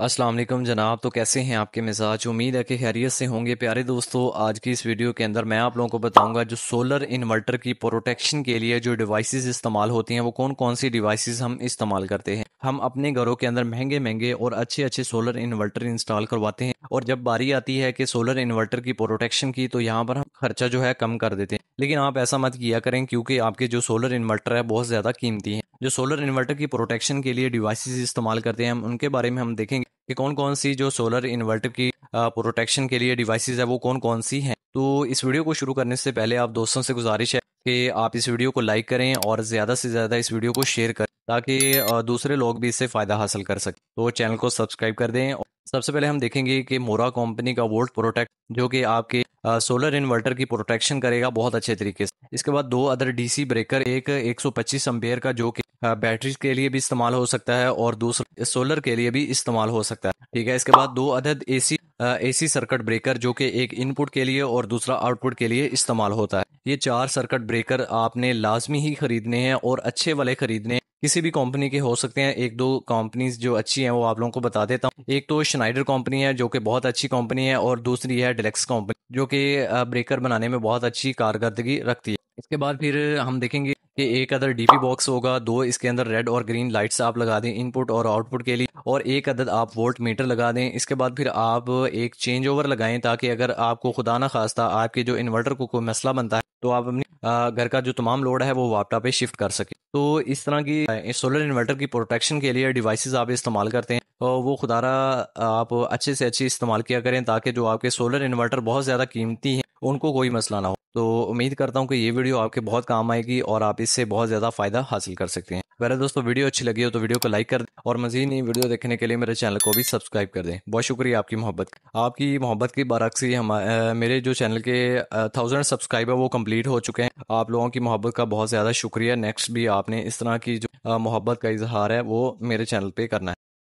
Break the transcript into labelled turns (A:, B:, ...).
A: अस्सलाम वालेकुम जनाब तो कैसे हैं आपके मिजाज उम्मीद है कि खैरियत से होंगे प्यारे दोस्तों आज की इस वीडियो के अंदर मैं आप लोगों को बताऊंगा जो सोलर इन्वर्टर की प्रोटेक्शन के लिए जो डिवाइसेस इस्तेमाल होती हैं वो कौन कौन सी डिवाइसेस हम इस्तेमाल करते हैं हम अपने घरों के अंदर महंगे महंगे और अच्छे अच्छे सोलर इन्वर्टर इंस्टॉल करवाते हैं और जब बारी आती है कि सोलर इन्वर्टर की प्रोटेक्शन की तो यहाँ पर हम खर्चा जो है कम कर देते हैं लेकिन आप ऐसा मत किया करें क्योंकि आपके जो सोलर इन्वर्टर है बहुत ज़्यादा कीमती है जो सोलर इन्वर्टर की प्रोटेक्शन के लिए डिवाइसेस इस्तेमाल करते हैं हम उनके बारे में हम देखेंगे कि कौन कौन सी जो सोलर इन्वर्टर की प्रोटेक्शन के लिए डिवाइसेस है वो कौन कौन सी हैं तो इस वीडियो को शुरू करने से पहले आप दोस्तों से गुजारिश है कि आप इस वीडियो को लाइक करें और ज़्यादा से ज़्यादा इस वीडियो को शेयर करें ताकि दूसरे लोग भी इससे फ़ायदा हासिल कर सकें तो चैनल को सब्सक्राइब कर दें सबसे पहले हम देखेंगे कि मोरा कंपनी का वोल्ट प्रोटेक्ट जो कि आपके सोलर इन्वर्टर की प्रोटेक्शन करेगा बहुत अच्छे तरीके से इसके बाद दो अदर डीसी ब्रेकर एक 125 एम्पेयर का जो कि बैटरी के लिए भी इस्तेमाल हो सकता है और दूसरा सोलर के लिए भी इस्तेमाल हो सकता है ठीक है इसके बाद दो अदद एसी एसी सर्किट ब्रेकर जो कि एक इनपुट के लिए और दूसरा आउटपुट के लिए इस्तेमाल होता है ये चार सर्किट ब्रेकर आपने लाजमी ही खरीदने हैं और अच्छे वाले खरीदने किसी भी कंपनी के हो सकते हैं एक दो कंपनीज जो अच्छी हैं वो आप लोगों को बता देता हूँ एक तो स्नाइडर कंपनी है जो कि बहुत अच्छी कंपनी है और दूसरी है डिलेक्स कंपनी जो कि ब्रेकर बनाने में बहुत अच्छी कारकर्दगी रखती है इसके बाद फिर हम देखेंगे कि एक अदर डीपी बॉक्स होगा दो इसके अंदर रेड और ग्रीन लाइट्स आप लगा दें इनपुट और आउटपुट के लिए और एक अदर आप वोल्ट मीटर लगा दें इसके बाद फिर आप एक चेंज ओवर लगाएं ताकि अगर आपको खुदा ना खास्ता आपके जो इन्वर्टर को कोई मसला बनता है तो आप अपने घर का जो तमाम लोड है वो वापटा पे शिफ्ट कर सके तो इस तरह की सोलर इन्वर्टर की प्रोटेक्शन के लिए डिवाइस आप इस्तेमाल करते हैं तो वो खुदारा आप अच्छे से अच्छे इस्तेमाल किया करें ताकि जो आपके सोलर इन्वर्टर बहुत ज़्यादा कीमती हैं उनको कोई मसला ना हो तो उम्मीद करता हूँ कि ये वीडियो आपके बहुत काम आएगी और आप इससे बहुत ज़्यादा फ़ायदा हासिल कर सकते हैं मेरे दोस्तों वीडियो अच्छी लगी हो तो वीडियो को लाइक कर दें और मजीद नई वीडियो देखने के लिए मेरे चैनल को भी सब्सक्राइब कर दें बहुत शुक्रिया आपकी मोहब्बत आपकी मोहब्बत की बरक्सी हम मेरे जो चैनल के थाउजेंड सब्सक्राइबर वो कम्प्लीट हो चुके हैं आप लोगों की मोहब्बत का बहुत ज़्यादा शुक्रिया नेक्स्ट भी आपने इस तरह की जो मोहब्बत का इजहार है वो मेरे चैनल पर करना है